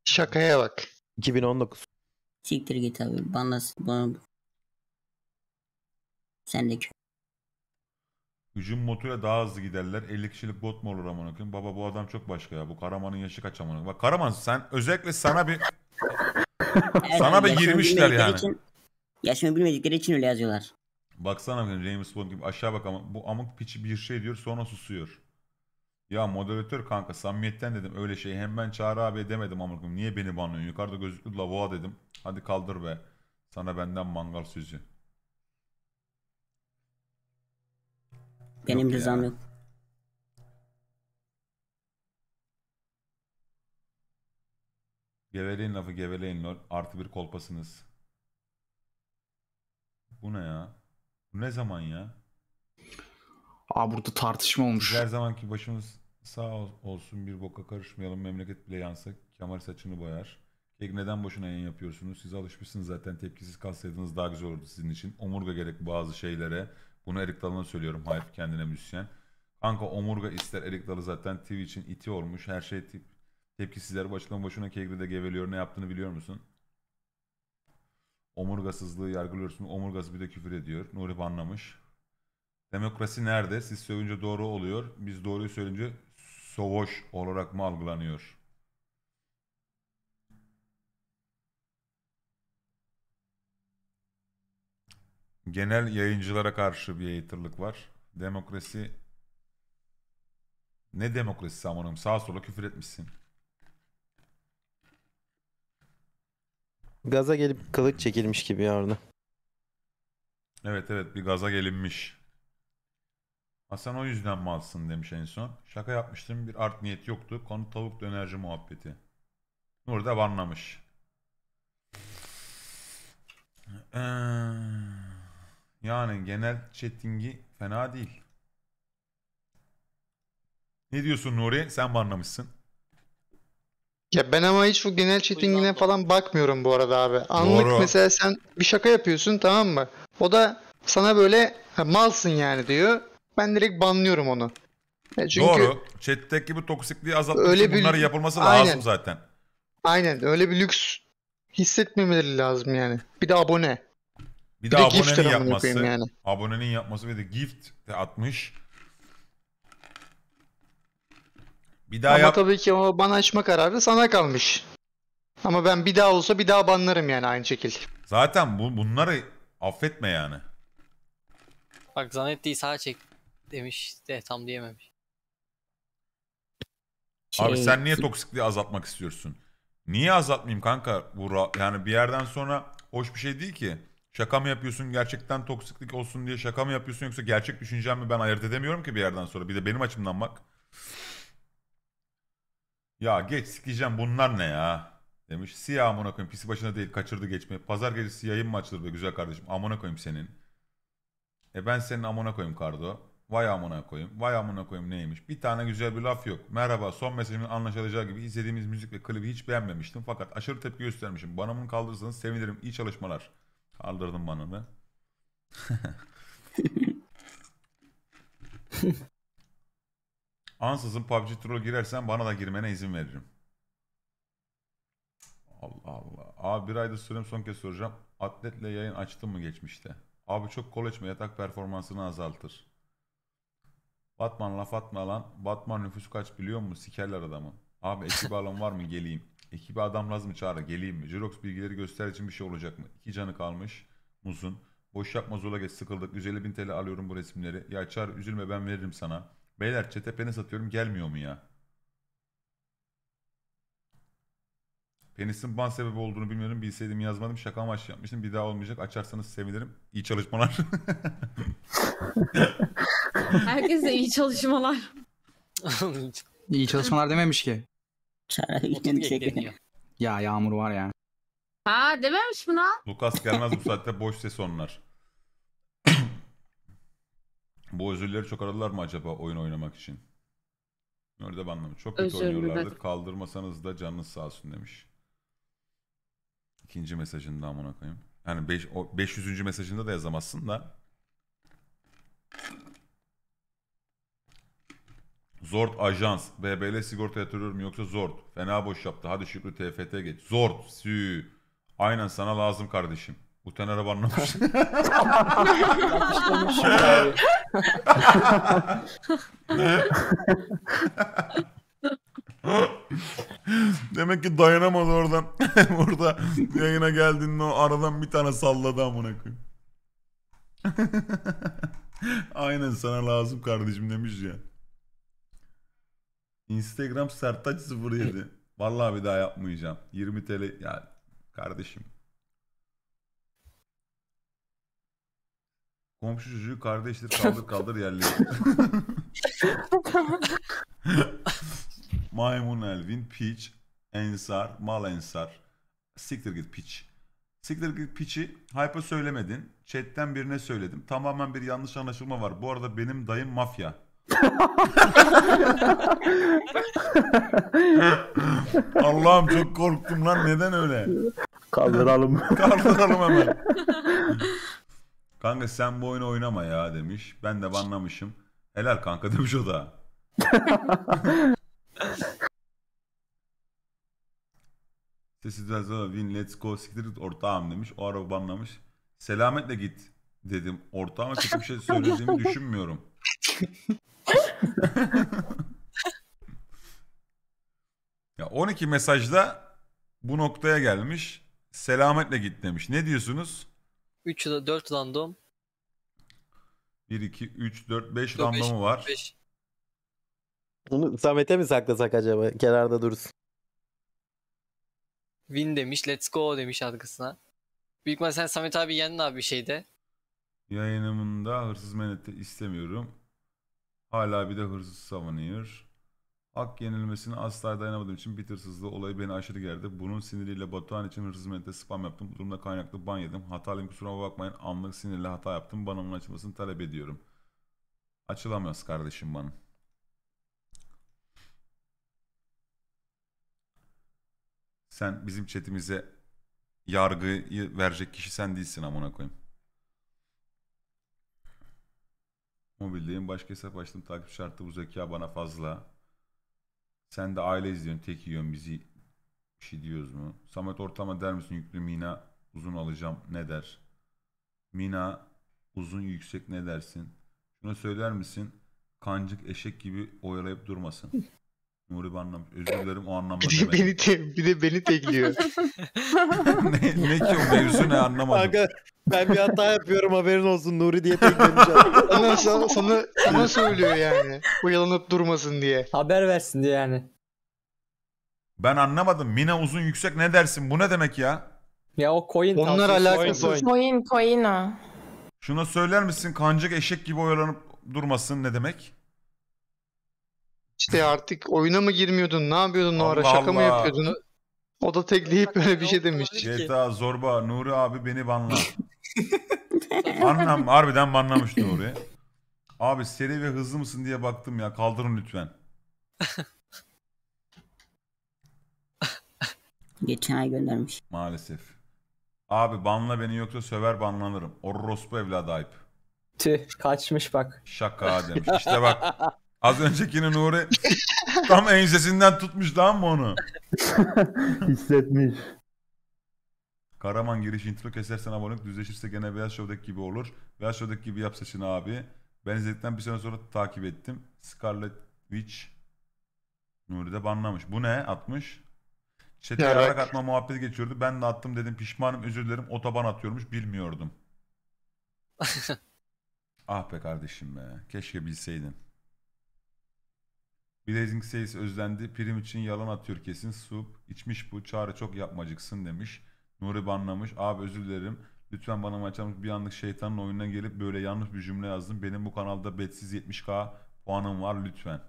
Şakaya bak. 2019. Siktir git abi. Banlas. Sen de kö. Hücum botuyla daha hızlı giderler. 50 kişilik bot mu olur amına koyayım? Baba bu adam çok başka ya. Bu Karaman'ın yaşı kaç amına Bak Karaman sen özellikle sana bir sana da yaşını girmişler yani. Için, yaşımı bilmedikleri için öyle yazıyorlar. Baksana bakayım James Bond gibi aşağı bak ama bu amık piçi bir şey diyor sonra susuyor. Ya moderatör kanka samimiyetten dedim öyle şey hem ben Çağrı abi demedim amık koyayım. Niye beni banlıyorsun? Yukarıda gözüklü lavuğa dedim. Hadi kaldır be. Sana benden mangal sözü. Benim Yok rızam ya. yok. Geveleyin lafı geveleyin lol. Artı bir kolpasınız. Bu ne ya? Bu ne zaman ya? Aa burada tartışma olmuş. Her zamanki başımız sağ olsun bir boka karışmayalım. Memleket bile yansa kemer saçını boyar. Kek neden boşuna yayın yapıyorsunuz? Siz alışmışsınız zaten tepkisiz kalsaydınız daha güzel olurdu sizin için. Omurga gerek bazı şeylere. Bunu Erik Dalı'na söylüyorum. Hayır kendine müzisyen. Kanka omurga ister Erik Dalı zaten Twitch'in iti olmuş. Her şey tip Tepkisizler bu açıklama boşuna Kegri'de geveliyor ne yaptığını biliyor musun? Omurgasızlığı yargılıyorsun. Omurgası bir de küfür ediyor. Nuri anlamış. Demokrasi nerede? Siz söyleyince doğru oluyor. Biz doğruyu söyleyince sovoş olarak mı algılanıyor? Genel yayıncılara karşı bir eğitirlik var. Demokrasi ne demokrasi amanım? Sağa sola küfür etmişsin. Gaza gelip kılıç çekilmiş gibi ya orada. Evet evet bir gaza gelinmiş. Hasan o yüzden malsın demiş en son. Şaka yapmıştım bir art niyet yoktu. Konu tavuk dönerci muhabbeti. Nur da banlamış. Ee, yani genel chatting'i fena değil. Ne diyorsun Nuri? Sen banlamışsın. Ya ben ama hiç bu genel chattingine falan bakmıyorum bu arada abi. Anlık Doğru. mesela sen bir şaka yapıyorsun tamam mı? O da sana böyle malsın yani diyor. Ben direkt banlıyorum onu. E çünkü Doğru. Chat'teki bu toksikliği azaltmak Öyle için bir- bunların yapılması Aynen. lazım zaten. aynen öyle bir lüks hissetmemeleri lazım yani. Bir de abone. Bir, Bir de de abonenin amına yapması. yani. Abonenin yapması ve de gift de atmış. Bir daha ama yap... tabii ki o ban açma kararı sana kalmış. Ama ben bir daha olsa bir daha banlarım yani aynı şekil. Zaten bu bunları affetme yani. Bak zannettiği sağ çek demiş de tam diyememiş. Şey... Abi sen niye toksikliği azaltmak istiyorsun? Niye azaltmayayım kanka? Bu yani bir yerden sonra hoş bir şey değil ki. Şaka mı yapıyorsun gerçekten toksiklik olsun diye şaka mı yapıyorsun yoksa gerçek düşüncen mi ben ayırt edemiyorum ki bir yerden sonra. Bir de benim açımdan bak. Ya geç sikeceğim bunlar ne ya? Demiş. Siyah amına koyayım. Pisi başına değil kaçırdı geçmeyi. Pazar gecesi yayın mı açılır be güzel kardeşim? Amına koyayım senin. E ben senin amına koyayım Kardo. Vay amına koyayım. Vay amına koyayım neymiş? Bir tane güzel bir laf yok. Merhaba son mesajımın anlaşılacağı gibi izlediğimiz müzik ve klibi hiç beğenmemiştim. Fakat aşırı tepki göstermişim. Bana bunu kaldırırsanız sevinirim. İyi çalışmalar. Kaldırdım bana da. Ansızın PUBG Troll girersen bana da girmene izin veririm. Allah Allah. Abi bir ayda sürem son kez soracağım. Atletle yayın açtın mı geçmişte? Abi çok kol açma yatak performansını azaltır. Batman laf atma lan. Batman nüfus kaç biliyor musun? Sikerler adamı. Abi ekibi alan var mı? Geleyim. Ekibi adam lazım mı? çağır? geleyim mi? Jirox bilgileri göster için bir şey olacak mı? İki canı kalmış. Muzun. Boş yapma zola geç sıkıldık. 150 bin TL alıyorum bu resimleri. Ya çağır. üzülme ben veririm sana. Beyler çete satıyorum gelmiyor mu ya? Penisin ban sebebi olduğunu bilmiyorum. Bilseydim yazmadım. Şaka amaçlı yapmıştım. Bir daha olmayacak. Açarsanız sevinirim. İyi çalışmalar. Herkese iyi çalışmalar. İyi çalışmalar dememiş ki. ya Yağmur var ya. Ha dememiş mi lan? Lucas gelmez bu saatte boş ses onlar. Bu özürleri çok aradılar mı acaba oyun oynamak için? Öyle banlamış. Çok kötü Özürlü oynuyorlardı. bak. Kaldırmasanız da canınız sağ olsun demiş. İkinci mesajında da amına koyayım. Yani beş, 500. mesajında da yazamazsın da. Zord Ajans. BBL sigorta yatırıyorum yoksa Zord. Fena boş yaptı. Hadi Şükrü TFT geç. Zord. Sü. Aynen sana lazım kardeşim. Bu tane araba anlamış. Şey. Demek ki dayanamadı oradan. Burada yayına geldiğinde o aradan bir tane salladı amına koyayım. Aynen sana lazım kardeşim demiş ya. Instagram Sertaç 07. Vallahi bir daha yapmayacağım. 20 TL ya kardeşim. Komşu çocuğu kardeştir kaldır kaldır yerleri. Maymun Elvin, Peach, Ensar, Mal Ensar. Siktir git Peach. Siktir git Peach'i hype'a söylemedin. Chatten birine söyledim. Tamamen bir yanlış anlaşılma var. Bu arada benim dayım mafya. Allah'ım çok korktum lan neden öyle? Kaldıralım. Kaldıralım hemen. Kanka sen bu oyunu oynama ya demiş. Ben de banlamışım. Helal kanka demiş o da. Sesi biraz sonra win let's go siktir ortağım demiş. O araba banlamış. Selametle git dedim. Ortağıma kötü bir şey söylediğimi düşünmüyorum. ya 12 mesajda bu noktaya gelmiş. Selametle git demiş. Ne diyorsunuz? 3 4 random. 1 2 3 4 5 randomu var. 5. Bunu Samet'e mi saklasak acaba? Kenarda dursun. Win demiş, let's go demiş arkasına. Büyük sen Samet abi yendin abi bir şeyde. Yayınımında hırsız menette istemiyorum. Hala bir de hırsız savunuyor. Hak yenilmesine asla dayanamadığım için bitir hızlı olayı beni aşırı gerdi. Bunun siniriyle Batuhan için hırsızmente spam yaptım. Bu durumda kaynaklı ban yedim. Hatalıyım kusura bakmayın. Anlık sinirle hata yaptım. Banımın açılmasını talep ediyorum. Açılamaz kardeşim banım. Sen bizim chatimize yargıyı verecek kişi sen değilsin amına koyayım. Mobildeyim başka hesap açtım takip şartı bu zeka bana fazla. Sen de aile izliyorsun, tek yiyorsun bizi bir şey diyoruz mu? Samet ortama der misin yüklü Mina uzun alacağım ne der? Mina uzun yüksek ne dersin? Şunu söyler misin? Kancık eşek gibi oyalayıp durmasın. Nuri ben anlam özür dilerim o anlamda Bir de demedim. beni te- bir de beni tekliyor. ne, ne ki o mevzu ne anlamadım. Kanka ben bir hata yapıyorum haberin olsun Nuri diye teklemiş adam. Sana, sana, sana, sana söylüyor yani. Uyalanıp durmasın diye. Haber versin diye yani. Ben anlamadım. Mina uzun yüksek ne dersin? Bu ne demek ya? Ya o coin Onlar alakası Coin, coin. Coin, coin o. Şuna söyler misin? Kancık eşek gibi oyalanıp durmasın ne demek? İşte artık oyuna mı girmiyordun? Ne yapıyordun o ara? Allah mı yapıyordun? O da tekleyip böyle bir şey demiş. GTA Zorba Nuri abi beni banlar. Anlam harbiden banlamış Nuri. Abi seri ve hızlı mısın diye baktım ya kaldırın lütfen. Geçen ay göndermiş. Maalesef. Abi banla beni yoksa söver banlanırım. Orospu evladı ayıp. Tüh kaçmış bak. Şaka demiş. İşte bak Az öncekini Nuri tam ensesinden tutmuş lan mı onu? Hissetmiş. Karaman giriş intro kesersen abonelik düzleşirse gene Beyaz Show'daki gibi olur. Beyaz Show'daki gibi yap saçını abi. Ben izledikten bir sene sonra takip ettim. Scarlet Witch Nuri de banlamış. Bu ne? Atmış. Çete yarak atma muhabbeti geçiyordu. Ben de attım dedim pişmanım özür dilerim. Otoban atıyormuş bilmiyordum. ah be kardeşim be. Keşke bilseydin. Blazing Says özlendi. Prim için yalan atıyor kesin. Sup içmiş bu. Çağrı çok yapmacıksın demiş. Nuri banlamış. Abi özür dilerim. Lütfen bana maçlamış bir anlık şeytanın oyununa gelip böyle yanlış bir cümle yazdım. Benim bu kanalda betsiz 70k puanım var lütfen.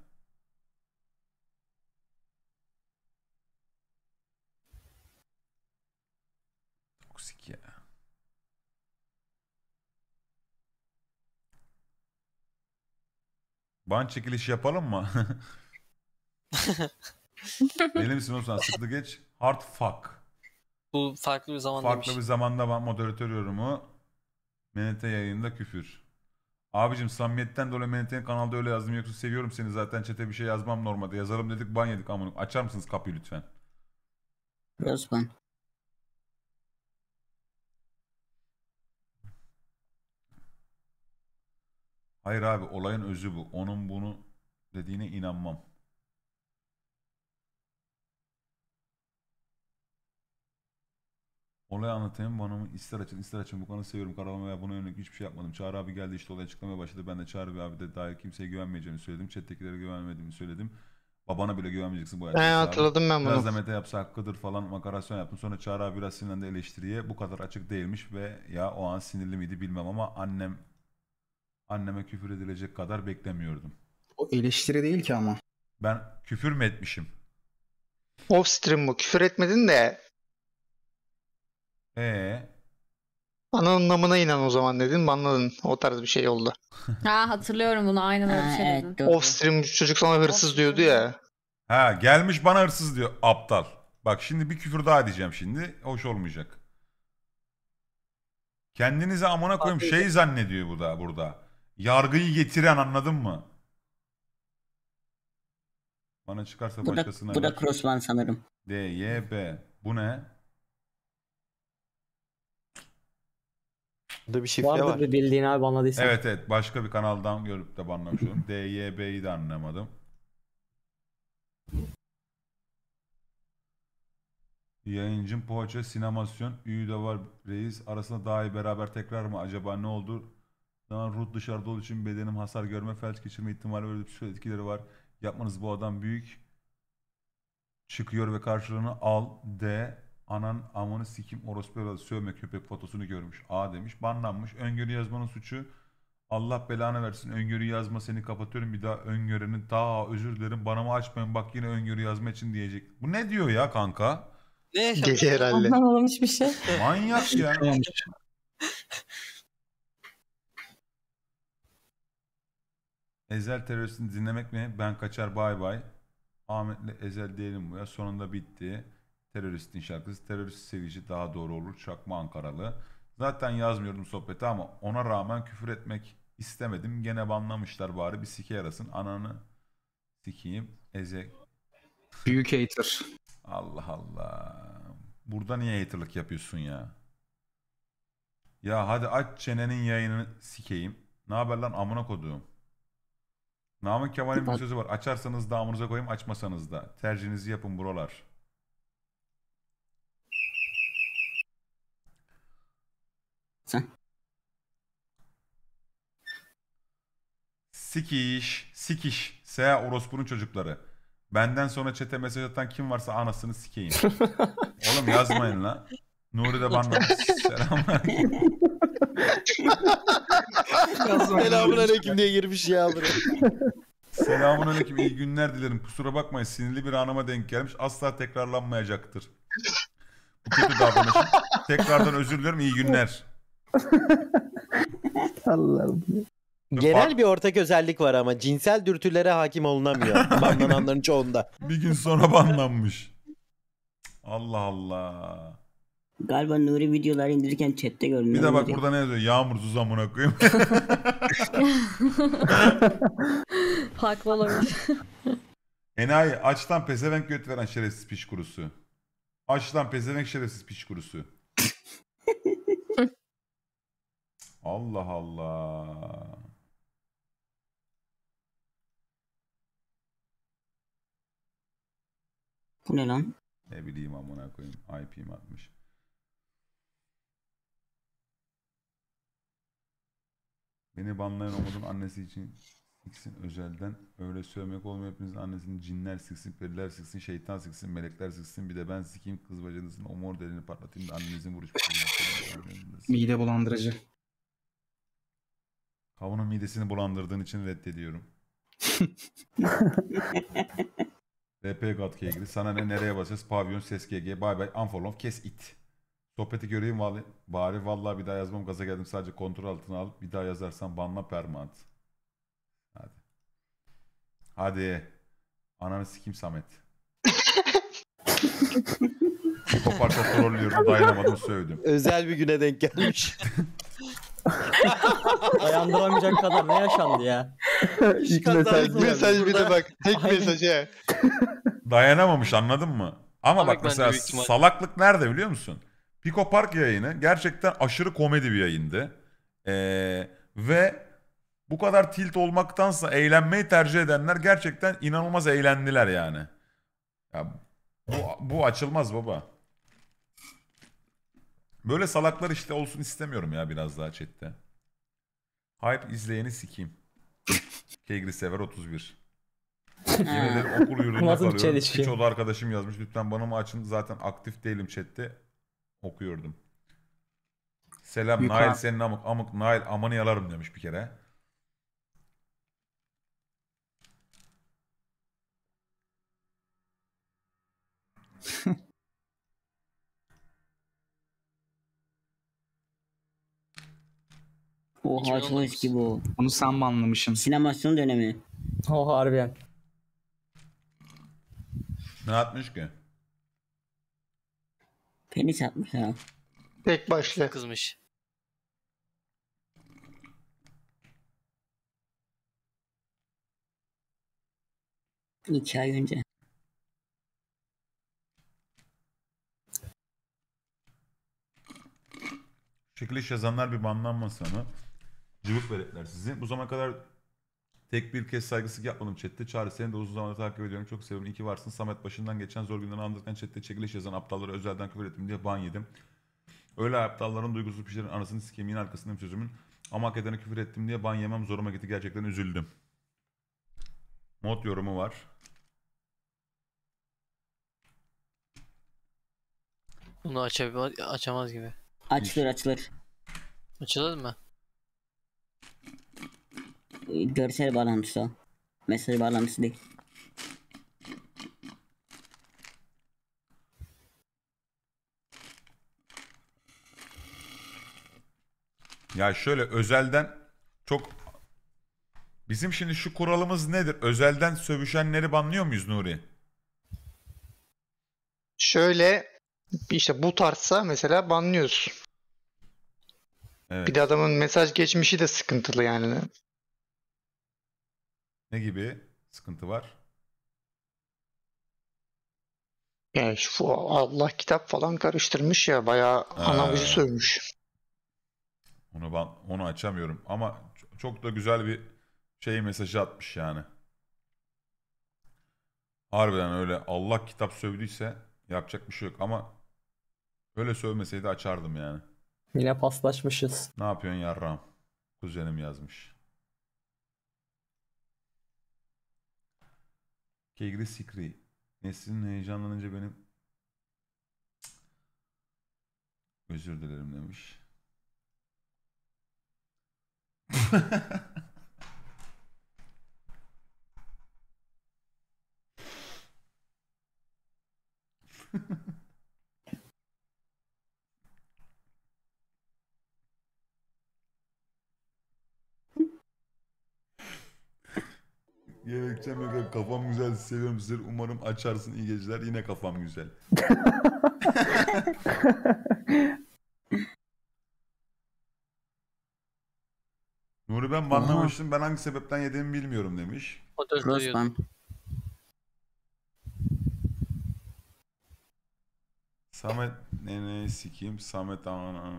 Toksik ya. Ban çekilişi yapalım mı? Deli misin Osman? Sıklı geç. Hard fuck. Bu farklı bir zamanda Farklı demiş. bir zamanda ben moderatör yorumu. MNT yayında küfür. Abicim samimiyetten dolayı MNT'nin kanalda öyle yazdım yoksa seviyorum seni zaten çete bir şey yazmam normalde. Yazalım dedik ban yedik amına. Açar mısınız kapıyı lütfen? Osman. Hayır abi olayın özü bu. Onun bunu dediğine inanmam. Olayı anlatayım bana mı ister açın ister açın bu konuyu seviyorum karalama veya buna yönelik hiçbir şey yapmadım. Çağrı abi geldi işte olay açıklamaya başladı. Ben de Çağrı abi de dahil kimseye güvenmeyeceğini söyledim. Chat'tekilere güvenmediğimi söyledim. Babana bile güvenmeyeceksin bu hayatta. hatırladım ben bunu. Biraz da Mete yapsa hakkıdır falan makarasyon yaptım. Sonra Çağrı abi biraz sinirlendi eleştiriye. Bu kadar açık değilmiş ve ya o an sinirli miydi bilmem ama annem anneme küfür edilecek kadar beklemiyordum. O eleştiri değil ki ama. Ben küfür mü etmişim? Off stream bu. Küfür etmedin de ee. Ana anlamına inan o zaman dedin. Banladın. O tarz bir şey oldu. ha hatırlıyorum bunu. Aynen öyle bir şey evet, Offstream çocuk sana hırsız diyordu ya. Ha gelmiş bana hırsız diyor. Aptal. Bak şimdi bir küfür daha diyeceğim şimdi. Hoş olmayacak. Kendinize amına koyayım şey zannediyor bu da burada. Yargıyı getiren anladın mı? Bana çıkarsa bu başkasına. bu da Crossman sanırım. D, Y, B. Bu ne? Burada bir şifre Vardır var. bir bildiğin abi anladıysan. Evet evet başka bir kanaldan görüp de banlamışım. DYB'yi de anlamadım. Yayıncım poğaça, sinemasyon, üyü de var reis. Arasında daha iyi beraber tekrar mı acaba ne oldu? Daha rut dışarıda olduğu için bedenim hasar görme, felç geçirme ihtimali böyle bir etkileri var. Yapmanız bu adam büyük. Çıkıyor ve karşılığını al. D. Anan amanı sikim orospu evladı sövme köpek fotosunu görmüş. A demiş. Banlanmış. Öngörü yazmanın suçu Allah belanı versin. Öngörü yazma seni kapatıyorum. Bir daha öngörünü daha özür dilerim. Bana mı açmayın bak yine öngörü yazma için diyecek. Bu ne diyor ya kanka? Ne? Gece herhalde. Anlamadım bir şey. Manyak ya. Şey Ezel teröristini dinlemek mi? Ben kaçar bay bay. Ahmet'le Ezel diyelim bu ya. Sonunda bitti. Teröristin şarkısı. Terörist sevici daha doğru olur. Çakma Ankaralı. Zaten yazmıyordum sohbeti ama ona rağmen küfür etmek istemedim. Gene banlamışlar bari bir sike yarasın. Ananı sikeyim. eze. Büyük hater. Allah Allah. Burada niye haterlık yapıyorsun ya? Ya hadi aç çenenin yayınını sikeyim. Ne haber lan amına koduğum. Namık Kemal'in bir sözü var. Açarsanız damınıza koyayım açmasanız da. Tercihinizi yapın buralar. Sen. Sikiş, sikiş. Sea orospunun çocukları. Benden sonra çete mesaj atan kim varsa anasını sikeyim. Oğlum yazmayın la. Nuri de bana selamünaleyküm. Selamünaleyküm diye girmiş ya buraya. Selamünaleyküm iyi günler dilerim. Kusura bakmayın sinirli bir anıma denk gelmiş. Asla tekrarlanmayacaktır. Bu kötü davranışım. Tekrardan özür dilerim iyi günler. Allah'ım. Genel bir ortak özellik var ama cinsel dürtülere hakim olunamıyor. Banlananların çoğunda. Bir gün sonra banlanmış. Allah Allah. Galiba Nuri videolar indirirken chatte gördüm. Bir de bak burada ne yazıyor? Yağmur amına koyayım. Haklı olabilir. Enayi açtan pezevenk göt veren şerefsiz piç kurusu. Açtan pezevenk şerefsiz piç kurusu. Allah Allah. Bu ne lan? Ne bileyim amına koyayım. IP'm atmış. Beni banlayan Umut'un annesi için siksin özelden. Öyle sövmek olmuyor hepinizin annesini cinler siksin, periler siksin, şeytan siksin, melekler siksin. Bir de ben sikeyim kız bacanızın o mor delini patlatayım da annenizin vuruşmasını. Mide bulandırıcı. Kavunun midesini bulandırdığın için reddediyorum. RP God'la ilgili. Sana ne nereye basacağız? Pavyon, ses GG, Bay bay. unfollow, kes it. Sohbeti göreyim bari, bari vallahi bir daha yazmam gaza geldim sadece kontrol altına al. Bir daha yazarsan banla permanent. Hadi. Hadi. Ananı sikim Samet. Koparça trollüyorum dayanamadım sövdüm. Özel bir güne denk gelmiş. Dayandıramayacak kadar ne yaşandı ya? İlk mesaj, mesaj bir de bak. Tek Aynen. mesaj he. Dayanamamış anladın mı? Ama bak mesela salaklık nerede biliyor musun? Pico Park yayını gerçekten aşırı komedi bir yayındı. Ee, ve bu kadar tilt olmaktansa eğlenmeyi tercih edenler gerçekten inanılmaz eğlendiler yani. Ya, bu, bu açılmaz baba. Böyle salaklar işte olsun istemiyorum ya biraz daha chatte. Hype izleyeni sikeyim. Kegri sever 31. Yine ederim okul yurdunda Nasıl bir kalıyorum. çelişki? Hiç o da arkadaşım yazmış. Lütfen bana mı açın? Zaten aktif değilim chatte. Okuyordum. Selam Nail senin amık amık Nail amanı yalarım demiş bir kere. Oha çok eski bu. Onu sen mi Sinemasyon dönemi. Oha harbiden. Ne atmış ki? Penis atmış ha. Tek başlı. Kızmış. İki ay önce. Şekil yazanlar bir banlanmasa mı? cıvık veletler sizi. Bu zamana kadar tek bir kez saygısızlık yapmadım chatte. Çağrı seni de uzun zamandır takip ediyorum. Çok seviyorum. İyi ki varsın. Samet başından geçen zor günleri anlatırken chatte çekiliş yazan aptallara özelden küfür ettim diye ban yedim. Öyle aptalların duygusuz pişirin anasını sikeyim yine çözümün sözümün. Ama hak edene küfür ettim diye ban yemem zoruma gitti. Gerçekten üzüldüm. Mod yorumu var. Bunu açamaz gibi. Açılır açılır. Açılır mı? görsel bağlantısı o. Mesaj bağlantısı değil. Ya şöyle özelden çok bizim şimdi şu kuralımız nedir? Özelden sövüşenleri banlıyor muyuz Nuri? Şöyle işte bu tarzsa mesela banlıyoruz. Evet. Bir de adamın mesaj geçmişi de sıkıntılı yani. Ne gibi sıkıntı var? Yani şu Allah kitap falan karıştırmış ya bayağı ee, sövmüş. Onu ben onu açamıyorum ama çok da güzel bir şey mesajı atmış yani. Harbiden öyle Allah kitap sövdüyse yapacak bir şey yok ama öyle sövmeseydi açardım yani. Yine paslaşmışız. Ne yapıyorsun yarram? Kuzenim yazmış. Kegri Sikri. Nesrin heyecanlanınca benim özür dilerim demiş. Türkçem yok kafam güzel seviyorum sizleri umarım açarsın iyi geceler yine kafam güzel. Nuri ben banlamıştım ben hangi sebepten yediğimi bilmiyorum demiş. O Samet ne ne sikiyim Samet aman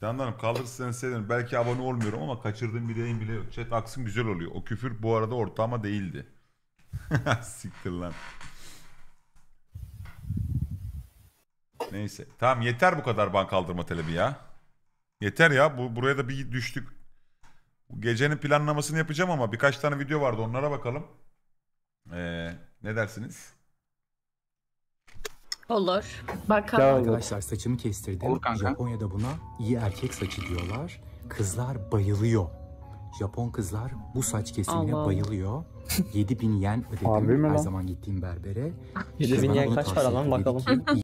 Canlarım kaldırırsanız sevinirim. Belki abone olmuyorum ama kaçırdığım bir yayın bile yok. Chat aksın güzel oluyor. O küfür bu arada ortama değildi. Siktir lan. Neyse. Tamam yeter bu kadar bank kaldırma talebi ya. Yeter ya. Bu, buraya da bir düştük. gecenin planlamasını yapacağım ama birkaç tane video vardı. Onlara bakalım. Ee, ne dersiniz? Olur. Bakalım. Arkadaşlar saçımı kestirdim. Olur kanka. Japonya'da buna iyi erkek saçı diyorlar. Kızlar bayılıyor. Japon kızlar bu saç kesimine Allah. bayılıyor. 7000 yen ödedim her zaman gittiğim berbere. 7000 yen kaç para lan bakalım.